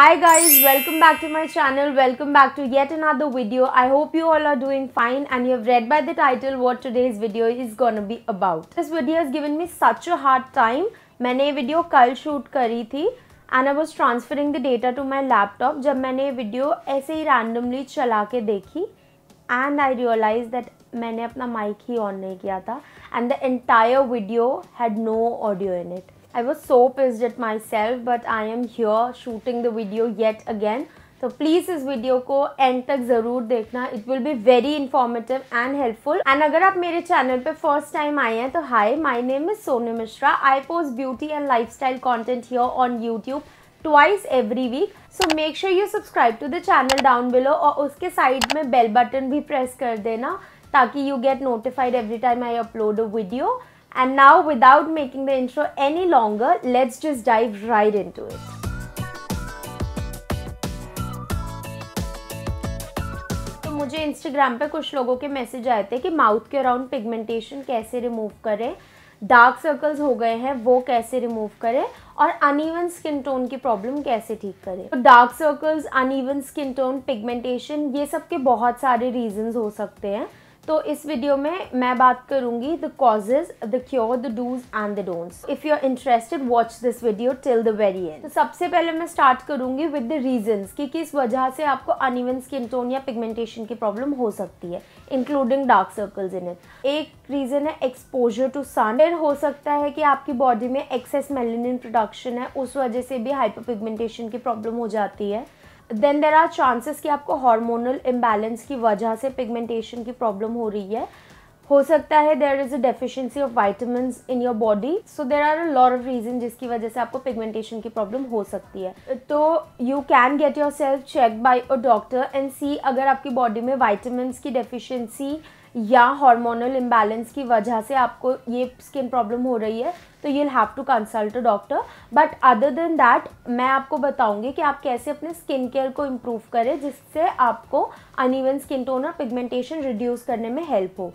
hi guys welcome back to my channel welcome back to yet another video i hope you all are doing fine and you have read by the title what today's video is gonna be about this video has given me such a hard time maine video kal shoot kari thi and i was transferring the data to my laptop jab video aise hi randomly chala ke dekhi and i realized that maine apna mic hi on nahi kiya tha and the entire video had no audio in it I was so so डट myself but I am here shooting the video yet again तो please इस video को end तक ज़रूर देखना it will be very informative and helpful and अगर आप मेरे चैनल पे फर्स्ट टाइम आए हैं तो hi my name is Sonu Mishra I post beauty and lifestyle content here on YouTube twice every week so make sure you subscribe to the channel down below और उसके side में बेल बटन भी press कर देना ताकि you get notified every time I upload a video And now without making the intro any longer, let's just dive right into it. तो मुझे Instagram पे कुछ लोगों के मैसेज आए थे कि माउथ के अराउंड पिगमेंटेशन कैसे रिमूव करें डार्क सर्कल्स हो गए हैं वो कैसे रिमूव करें और अनइवन स्किन टोन की प्रॉब्लम कैसे ठीक करें तो dark circles uneven skin tone pigmentation ये सब के बहुत सारे रीजंस हो सकते हैं तो इस वीडियो में मैं बात करूंगी the causes the cure the dos and the don'ts if you are interested watch this video till the very end तो सबसे पहले मैं स्टार्ट करूंगी विद द रीजन कि किस वजह से आपको अनिवन स्किन टोन या पिगमेंटेशन की प्रॉब्लम हो सकती है including dark circles in it एक रीज़न है एक्सपोजर टू सन एंड हो सकता है कि आपकी बॉडी में एक्सेस मेलेनिन प्रोडक्शन है उस वजह से भी हाइपर पिगमेंटेशन की प्रॉब्लम हो जाती है देन देर आर चांसेस कि आपको हार्मोनल इम्बैलेंस की वजह से पिगमेंटेशन की प्रॉब्लम हो रही है हो सकता है there is a deficiency of vitamin in your body so there are a lot of reason जिसकी वजह से आपको पिगमेंटेशन की प्रॉब्लम हो सकती है तो you can get yourself check by a doctor and see अगर आपकी बॉडी में वाइटमिन की डेफिशिएंसी या हार्मोनल इम्बैलेंस की वजह से आपको ये स्किन प्रॉब्लम हो रही है तो you have to consult a doctor but other than that मैं आपको बताऊंगी कि आप कैसे अपने स्किन केयर को इम्प्रूव करें जिससे आपको अनइवन स्किन टोन और पिगमेंटेशन रिड्यूस करने में हेल्प हो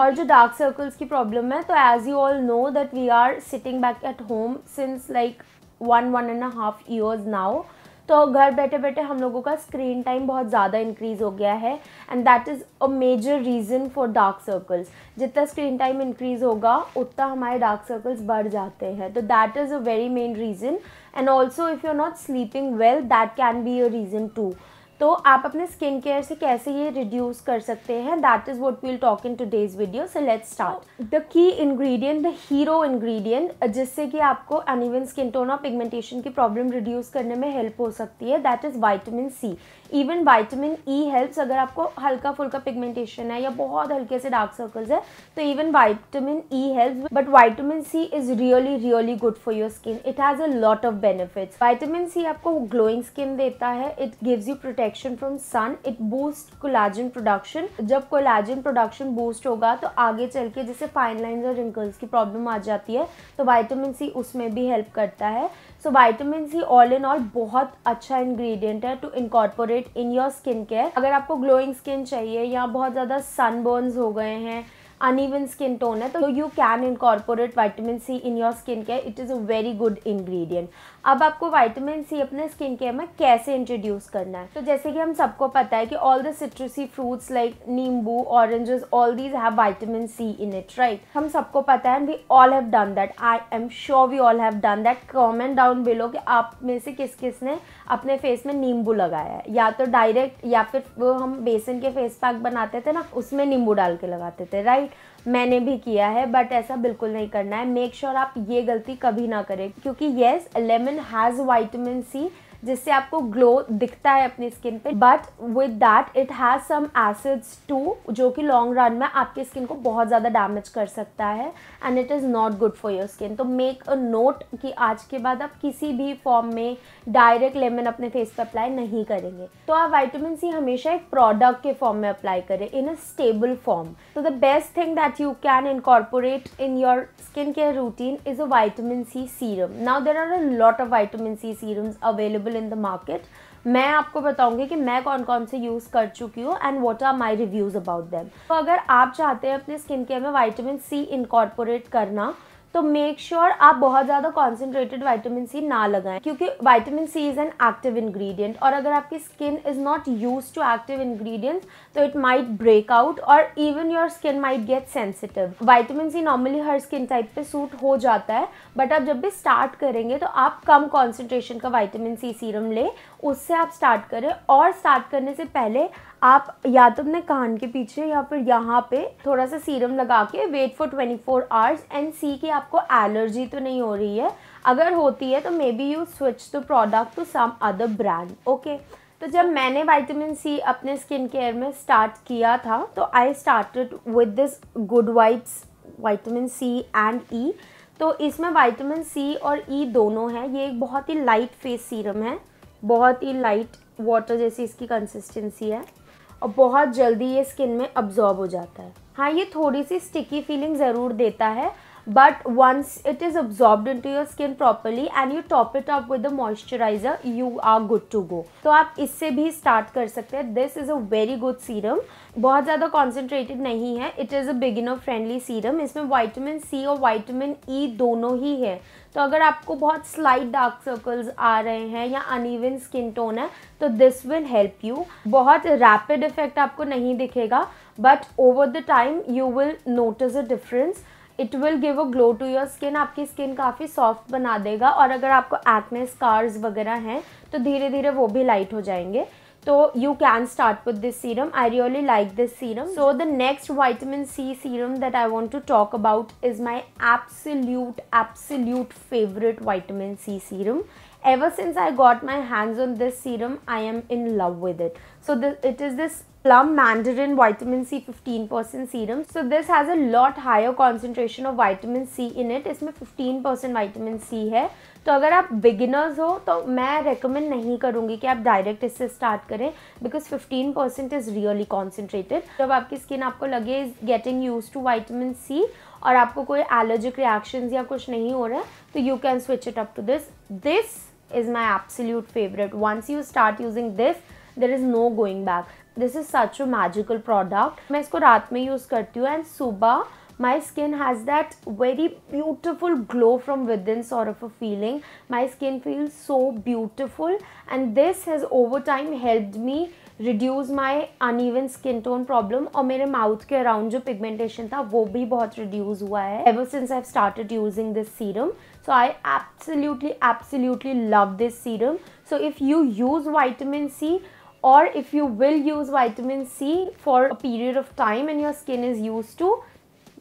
और जो डार्क सर्कल्स की प्रॉब्लम है तो as you all know that we are sitting back at home since like one one and half years now तो घर बैठे बैठे हम लोगों का स्क्रीन टाइम बहुत ज़्यादा इंक्रीज़ हो गया है and that is a major reason for dark circles जितना स्क्रीन टाइम इंक्रीज़ होगा उतना हमारे डार्क सर्कल्स बढ़ जाते हैं तो that is a very main reason and also if you are not sleeping well that can be a reason too तो आप अपने स्किन केयर से कैसे ये रिड्यूस कर सकते हैं that is what we'll talk in today's video so let start the key ingredient the hero ingredient जिससे कि आपको अनइवन स्किन टोन और पिगमेंटेशन की प्रॉब्लम रिड्यूस करने में हेल्प हो सकती है that is vitamin C even vitamin E helps अगर आपको हल्का फुल्का पिगमेंटेशन है या बहुत हल्के से डार्क सर्कल्स है तो even vitamin E helps but vitamin C is really really good for your skin it has a lot of benefits vitamin C आपको ग्लोइंग स्किन देता है it gives you protect protection from sun it boost collagen production जब collagen production boost होगा तो आगे चल के जैसे फाइन लाइन और रिंकल्स की प्रॉब्लम आ जाती है तो वाइटामिन सी उसमें भी हेल्प करता है so vitamin C all in all बहुत अच्छा इंग्रेडिएंट है to incorporate in your skin care अगर आपको ग्लोइंग स्किन चाहिए या बहुत ज़्यादा सनबर्न्स हो गए हैं अनइवन स्किन टोन है तो you can incorporate vitamin C in your skin care it is a very good ingredient अब आपको वाइटामिन सी अपने स्किन केयर में कैसे इंट्रोड्यूस करना है तो जैसे कि हम सबको पता है कि all the citrusy fruits like nimbu oranges all these have vitamin C in it right हम सबको पता है we all have done that I am sure we all have done that comment down below कि आप में से किस किस ने अपने फेस में नींबू लगाया है या तो डायरेक्ट या फिर वो हम बेसन के फेस पैक बनाते थे ना उसमें नींबू डाल के लगाते थे राइट मैंने भी किया है बट ऐसा बिल्कुल नहीं करना है मेक श्योर sure आप ये गलती कभी ना करें क्योंकि yes lemon has vitamin C जिससे आपको ग्लो दिखता है अपनी स्किन पे but with that it has some acids too जो कि लॉन्ग रन में आपकी स्किन को बहुत ज़्यादा डैमेज कर सकता है and it is not good for your skin तो मेक अ नोट कि आज के बाद आप किसी भी फॉर्म में डायरेक्ट लेमन अपने फेस पर अप्लाई नहीं करेंगे तो आप वाइटामिन सी हमेशा एक प्रोडक्ट के फॉर्म में अप्लाई करें इन अ स्टेबल फॉर्म तो the best thing that you can incorporate in your skin care routine is a vitamin C serum now there are a lot of vitamin C serums available available in the market मैं आपको बताऊंगी कि मैं कौन कौन से use कर चुकी हूँ and what are my reviews about them तो अगर आप चाहते हैं अपने स्किन केयर में वाइटामिन सी इनकॉर्पोरेट करना तो मेक श्योर sure आप बहुत ज़्यादा कॉन्सेंट्रेटेड वाइटामिन सी ना लगाएं क्योंकि vitamin C is an active ingredient और अगर आपकी skin is not use to active ingredients तो इट माइट ब्रेक आउट और even your skin might get sensitive vitamin C normally हर स्किन टाइप पे सूट हो जाता है बट आप जब भी स्टार्ट करेंगे तो आप कम कॉन्सेंट्रेशन का वाइटामिन सी सीरम लें उससे आप स्टार्ट करें और स्टार्ट करने से पहले आप या तो अपने कान के पीछे या फिर यहाँ पे थोड़ा सा सीरम लगा के wait for 24 four hours and see कि आपको एलर्जी तो नहीं हो रही है अगर होती है तो maybe you switch the product to some other brand okay तो जब मैंने वाइटामिन सी अपने स्किन केयर में स्टार्ट किया था तो I start with this Good Vibes vitamin C and E तो इसमें वाइटामिन सी और ई e दोनों हैं ये एक बहुत ही लाइट फेस सीरम है बहुत ही लाइट वाटर जैसी इसकी कंसिस्टेंसी है और बहुत जल्दी ये स्किन में अब्जॉर्ब हो जाता है हाँ ये थोड़ी सी स्टिकी फीलिंग ज़रूर देता है but once it is absorb into your skin properly and you top it up with the moisturiser you are good to go तो आप इससे भी स्टार्ट कर सकते हैं this is a very good serum बहुत ज़्यादा कॉन्सेंट्रेटेड नहीं है it is a beginner friendly serum इसमें वाइटमिन सी और वाइटमिन ई e दोनों ही है तो अगर आपको बहुत स्लाइट डार्क सर्कल्स आ रहे हैं या अनइवन स्किन टोन है तो दिस विल हेल्प यू बहुत रैपिड इफेक्ट आपको नहीं दिखेगा but over the time you will notice a difference it will give a glow to your skin आपकी स्किन काफ़ी सॉफ्ट बना देगा और अगर आपको एक्ने स्कार्स वगैरह हैं तो धीरे धीरे वो भी लाइट हो जाएंगे So you can start with this serum. I really like this serum. So the next vitamin C serum that I want to talk about is my absolute, absolute favorite vitamin C serum. Ever since I got my hands on this serum, I am in love with it. So it is this plum mandarin vitamin C 15% serum. So this has a lot higher concentration of vitamin C in it. इसमें 15% vitamin C है तो अगर आप beginners हो तो मैं recommend नहीं करूँगी कि आप डायरेक्ट इससे स्टार्ट करें because 15% percent is really concentrated जब आपकी स्किन आपको लगे is getting use to vitamin C और आपको कोई एलर्जिक रिएक्शन या कुछ नहीं हो रहा है तो you can switch it up to this this is my absolute favourite once you start using this there is no going back this is such a magical product मैं इसको रात में यूज़ करती हूँ एंड सुबह skin has that very beautiful glow from within sort of a feeling my skin feel so beautiful and this has over time help me reduce my uneven skin tone problem और मेरे mouth के around जो pigmentation था वो भी बहुत reduce हुआ है ever since I started using this serum so I absolutely absolutely love this serum so if you use vitamin C or if you will use vitamin C for a period of time and your skin is used to,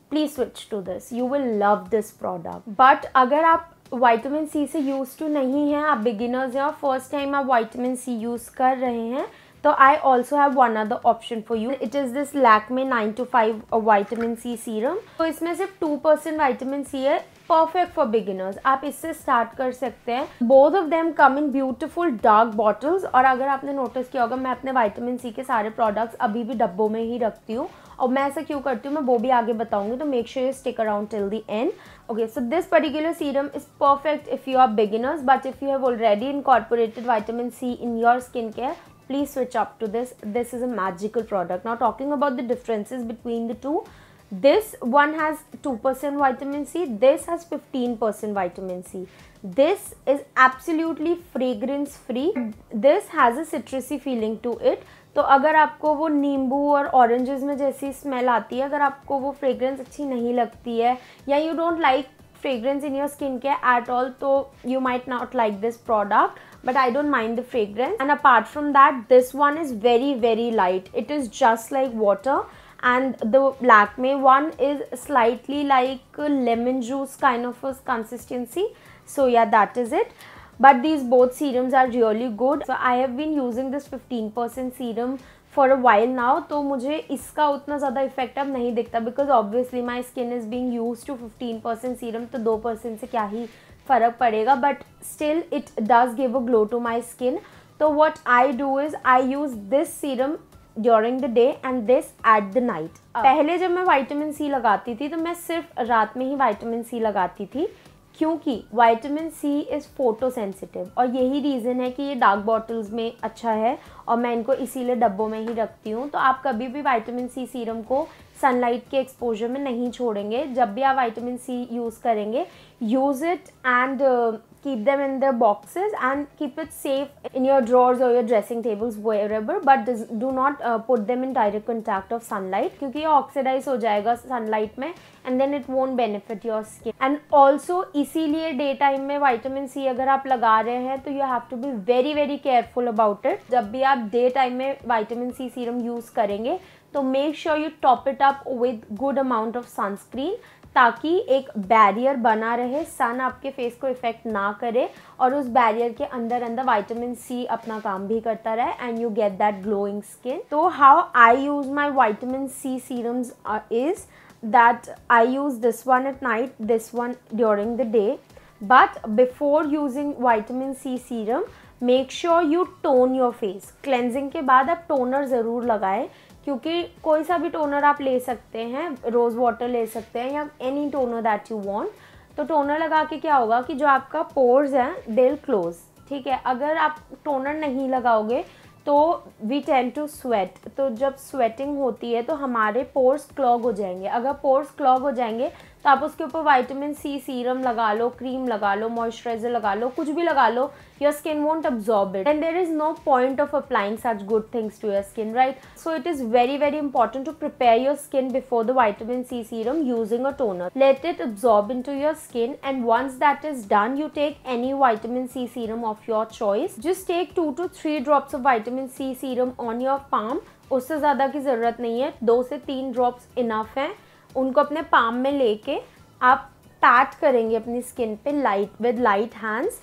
please switch to this. You will love this product. But agar आप vitamin C used to to नहीं हैं आप beginners हैं first time time आप vitamin C use तो I also have one other option for you it is this Lakme nine to five vitamin C serum तो इसमें सिर्फ टू परसेंट वाइटामिन सी है परफेक्ट फॉर बिगिनर्स आप इससे start कर सकते हैं both of them come in beautiful dark bottles और अगर आपने नोटिस किया होगा मैं अपने वाइटामिन सी के सारे प्रोडक्ट्स अभी भी डब्बों में ही रखती हूँ और मैं ऐसा क्यों करती हूँ मैं वो भी आगे बताऊंगी तो make sure you stick around till the end okay so this particular serum is perfect if you are beginners but if you have already incorporated vitamin C in your skin care please switch up to this this is a magical product now talking about the differences between the two this one has 2% vitamin c this has 15% vitamin c this is absolutely fragrance free this has a citrusy feeling to it तो अगर आपको वो नींबू और oranges में जैसी smell आती है अगर आपको वो फ्रेग्रेंस अच्छी नहीं लगती है या you don't like fragrance in your skincare at all so you might not like this product but I don't mind the fragrance and apart from that this one is very very light it is just like water and the Lakme one is slightly like lemon juice kind of a consistency so yeah that is it but these both serums are really good so I have been using this 15% serum for a while now तो मुझे इसका उतना ज़्यादा effect अब नहीं दिखता because obviously my skin is being use to fifteen percent serum तो दो परसेंट से क्या ही फ़र्क पड़ेगा but still it does give a glow to my skin तो what I do is I use this serum during the day and this at the night पहले जब मैं वाइटामिन सी लगाती थी तो मैं सिर्फ रात में ही वाइटामिन सी लगाती थी क्योंकि vitamin C is photosensitive और यही रीज़न है कि ये डार्क बॉटल्स में अच्छा है और मैं इनको इसीलिए डब्बों में ही रखती हूँ तो आप कभी भी वाइटामिन सी सीरम को सनलाइट के एक्सपोजर में नहीं छोड़ेंगे जब भी आप वाइटामिन सी यूज़ करेंगे use it and keep them in their boxes and keep it safe in your drawers or your dressing tables wherever but this, do not uh, put them in direct contact of sunlight क्योंकि ये oxidise हो जाएगा sunlight में and then it won't benefit your skin and also इसीलिए day time में vitamin C अगर आप लगा रहे हैं तो you have to be very very careful about it जब भी आप डे टाइम में वाइटामिन सी सीरम यूज़ करेंगे तो make sure you top it up with good amount of sunscreen ताकि एक बैरियर बना रहे सन आपके फेस को इफ़ेक्ट ना करे और उस बैरियर के अंदर अंदर वाइटामिन सी अपना काम भी करता रहे and you get that glowing skin तो how I use my vitamin C serums is that I use this one at night this one during the day but before using vitamin C serum make sure you tone your face cleansing के बाद आप toner ज़रूर लगाएं क्योंकि कोई सा भी toner आप ले सकते हैं रोज़ वाटर ले सकते हैं या any toner that you want तो टोनर लगा के क्या होगा कि जो आपका पोर्स है दिल क्लोज ठीक है अगर आप टोनर नहीं लगाओगे तो वी टेन टू स्वेट तो जब स्वेटिंग होती है तो हमारे पोर्स क्लॉग हो जाएंगे अगर पोर्स क्लॉग हो जाएंगे तो आप उसके ऊपर वाइटामिन सी सीरम लगा लो क्रीम लगा लो मॉइस्चराइजर लगा लो कुछ भी लगा लो your skin won't absorb it and there is no point of applying such good things to your skin right so it is very very important to prepare your skin before the vitamin C serum using a toner let it absorb into your skin and once that is done you take any vitamin C serum of your choice just take two two three drops of vitamin C serum on your palm उससे ज़्यादा की ज़रूरत नहीं है दो से तीन drops enough हैं उनको अपने पाम में लेके आप पैट करेंगे अपनी स्किन पे लाइट विद लाइट हैंड्स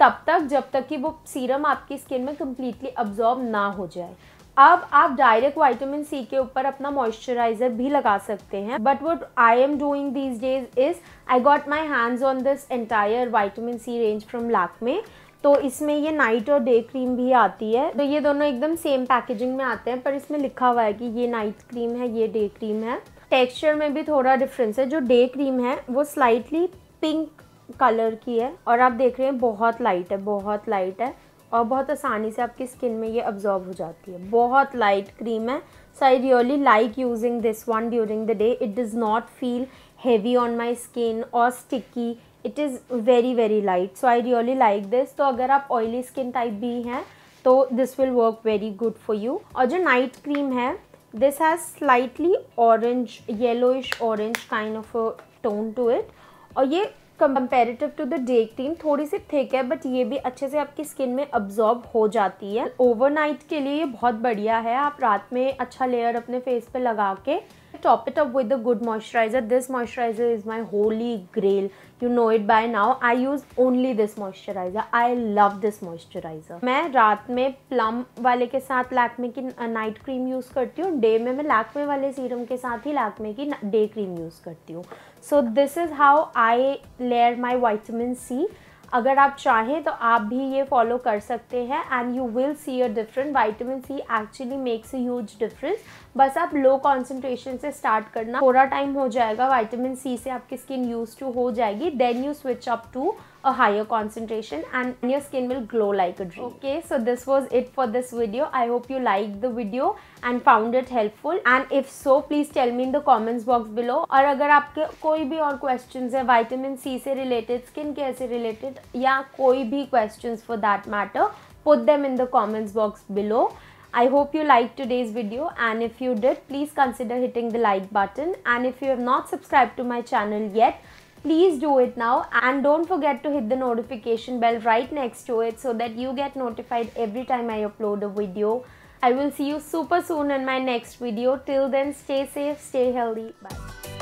तब तक जब तक कि वो सीरम आपकी स्किन में कम्प्लीटली अब्जॉर्ब ना हो जाए अब आप डायरेक्ट वाइटामिन सी के ऊपर अपना मॉइस्चराइजर भी लगा सकते हैं but what I am doing these days is I got my hands on this entire vitamin C range from Lakme तो इसमें ये नाइट और डे क्रीम भी आती है तो ये दोनों एकदम सेम पैकेजिंग में आते हैं पर इसमें लिखा हुआ है कि ये नाइट क्रीम है ये डे क्रीम है टेक्सचर में भी थोड़ा डिफरेंस है जो डे क्रीम है वो स्लाइटली पिंक कलर की है और आप देख रहे हैं बहुत लाइट है बहुत लाइट है और बहुत आसानी से आपकी स्किन में ये अब्जॉर्ब हो जाती है बहुत लाइट क्रीम है so I really like using this one during the day it does not feel heavy on my skin और sticky it is very very light so I really like this तो अगर आप oily skin type भी हैं तो this will work very good for you और जो night cream है this has slightly orange yellowish orange kind of a tone to it और ये comparative to the day cream थोड़ी सी थिक है बट ये भी अच्छे से आपकी स्किन में अब्जॉर्ब हो जाती है ओवरनाइट के लिए ये बहुत बढ़िया है आप रात में अच्छा लेयर अपने फेस पे लगा के top it up with a good moisturizer this moisturizer is my holy grail you know it by now I use only this moisturizer I love this moisturizer मैं रात में प्लम वाले के साथ लैक्मे की नाइट क्रीम यूज़ करती हूँ day में मैं लैक्मे वाले सीरम के साथ ही लैकमे की डे क्रीम यूज़ करती हूँ so this is how I layer my vitamin C अगर आप चाहें तो आप भी ये फॉलो कर सकते हैं and you will see a different vitamin C actually makes a huge difference बस आप लो कॉन्सेंट्रेशन से स्टार्ट करना थोड़ा टाइम हो जाएगा वाइटामिन सी से आपकी स्किन यूज टू हो जाएगी then you switch up to a higher concentration and your skin will glow like a dream okay so this was it for this video I hope you like the video and found it helpful and if so please tell me in the comments box below और अगर आपके कोई भी और question है vitamin C से related skin care से related या कोई भी question for that matter put them in the comments box below I hope you liked today's video and if you did, please consider hitting the like button and if you have not subscribed to my channel yet, please do it now and don't forget to hit the notification bell right next to it so that you get notified every time I upload a video. I will see you super soon in my next video. Till then, stay safe, stay healthy. Bye.